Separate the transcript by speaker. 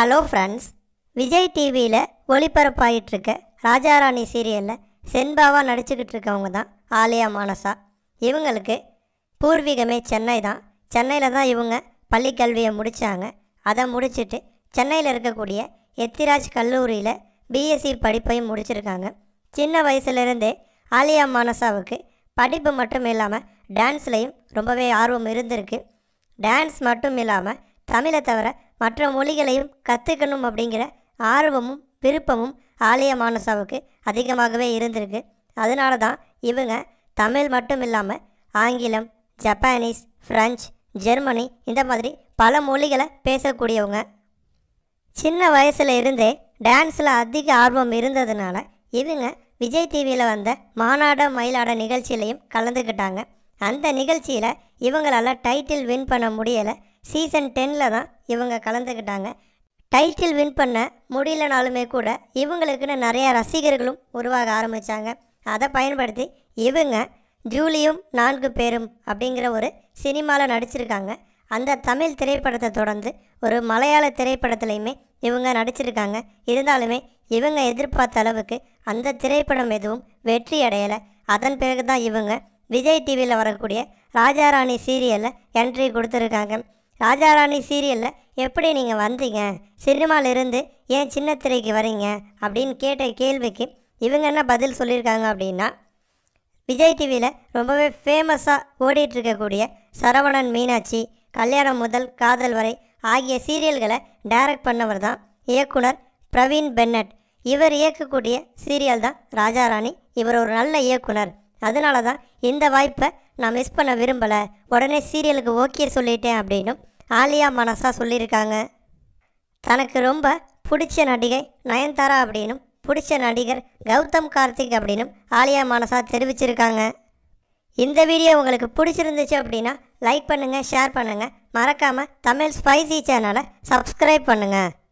Speaker 1: hello friends Vijay டிவியில் ஒளிபரப்பாயிட்ருக்க ராஜாராணி சீரியலில் சென்பாவாக நடிச்சுக்கிட்டு இருக்கவங்க தான் ஆலியா மானசா இவங்களுக்கு பூர்வீகமே சென்னை தான் சென்னையில் தான் இவங்க பள்ளிக்கல்வியை முடித்தாங்க அதை முடிச்சுட்டு சென்னையில் இருக்கக்கூடிய எத்திராஜ் கல்லூரியில் பிஎஸ்சி படிப்பையும் முடிச்சிருக்காங்க சின்ன வயசுலேருந்தே ஆலியா மானசாவுக்கு படிப்பு மட்டும் இல்லாமல் டான்ஸ்லேயும் ரொம்பவே ஆர்வம் இருந்திருக்கு டான்ஸ் மட்டும் இல்லாமல் தமிழை தவிர மற்ற மொழிகளையும் கற்றுக்கணும் அப்படிங்கிற ஆர்வமும் விருப்பமும் ஆலய மானசாவுக்கு அதிகமாகவே இருந்திருக்கு அதனால தான் இவங்க தமிழ் மட்டும் இல்லாமல் ஆங்கிலம் ஜப்பானீஸ் ஃப்ரெஞ்ச் ஜெர்மனி இந்த மாதிரி பல மொழிகளை பேசக்கூடியவங்க சின்ன வயசில் இருந்தே டான்ஸில் அதிக ஆர்வம் இருந்ததுனால இவங்க விஜய் டிவியில் வந்த மாநாட மயிலாட நிகழ்ச்சியிலையும் கலந்துக்கிட்டாங்க அந்த நிகழ்ச்சியில் இவங்களால் டைட்டில் வின் பண்ண முடியலை சீசன் டென்னில் தான் இவங்க கலந்துக்கிட்டாங்க டைட்டில் வின் பண்ண முடியலனாலுமே கூட இவங்களுக்குன்னு நிறையா ரசிகர்களும் உருவாக ஆரம்பித்தாங்க அதை பயன்படுத்தி இவங்க ஜூலியும் நான்கு பேரும் அப்படிங்கிற ஒரு சினிமாவில் நடிச்சிருக்காங்க அந்த தமிழ் திரைப்படத்தை தொடர்ந்து ஒரு மலையாள திரைப்படத்துலையுமே இவங்க நடிச்சிருக்காங்க இருந்தாலுமே இவங்க எதிர்பார்த்த அளவுக்கு அந்த திரைப்படம் எதுவும் வெற்றி அடையலை அதன் பிறகு தான் இவங்க விஜய் டிவியில் வரக்கூடிய ராஜா ராணி சீரியலில் என்ட்ரி கொடுத்துருக்காங்க ராஜா ராணி சீரியலில் எப்படி நீங்கள் வந்தீங்க சினிமாவிலிருந்து ஏன் சின்ன திரைக்கு வரீங்க அப்படின்னு கேட்ட கேள்விக்கு இவங்க என்ன பதில் சொல்லியிருக்காங்க அப்படின்னா விஜய் டிவியில் ரொம்பவே ஃபேமஸாக ஓடிட்டுருக்கக்கூடிய சரவணன் மீனாட்சி கல்யாணம் முதல் காதல் வரை ஆகிய சீரியல்களை டைரக்ட் பண்ணவர் தான் இயக்குனர் பிரவீன் பென்னட் இவர் இயக்கக்கூடிய சீரியல் தான் ராஜாராணி இவர் ஒரு நல்ல இயக்குனர் அதனால தான் இந்த வாய்ப்பை நான் மிஸ் பண்ண விரும்பலை உடனே சீரியலுக்கு ஓகே சொல்லிட்டேன் அப்படின்னும் ஆலியா மனசாக சொல்லியிருக்காங்க தனக்கு ரொம்ப பிடிச்ச நடிகை நயன்தாரா அப்படின்னும் பிடிச்ச நடிகர் கௌதம் கார்த்திக் அப்படின்னும் ஆலியா மனசாக தெரிவிச்சிருக்காங்க இந்த வீடியோ உங்களுக்கு பிடிச்சிருந்துச்சு அப்படின்னா லைக் பண்ணுங்கள் ஷேர் பண்ணுங்கள் மறக்காமல் தமிழ் ஸ்பைசி சேனலை சப்ஸ்கிரைப் பண்ணுங்கள்